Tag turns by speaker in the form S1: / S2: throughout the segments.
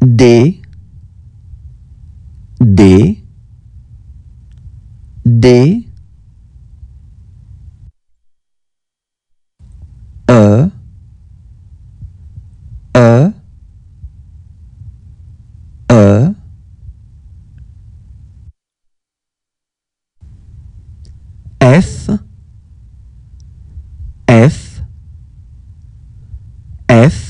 S1: D D D E E E F F F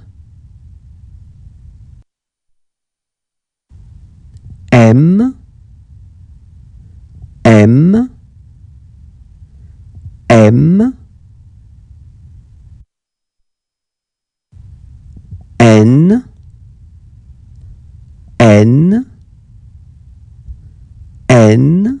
S1: M, M, M, N, N, N,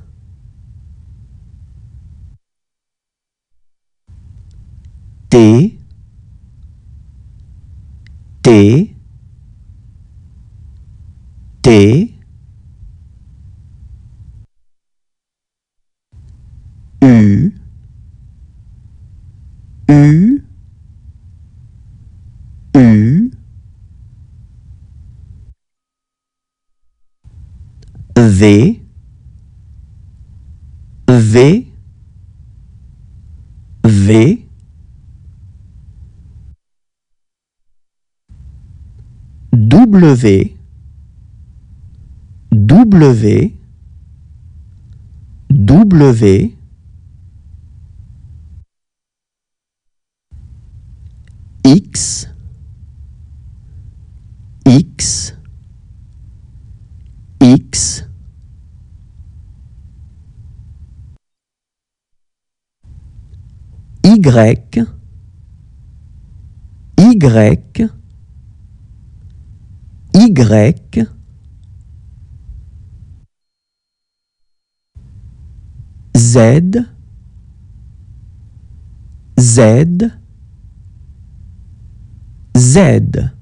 S1: T, T, T, U, U, U, V, V, V, W W W X X X Y Y y Z Z Z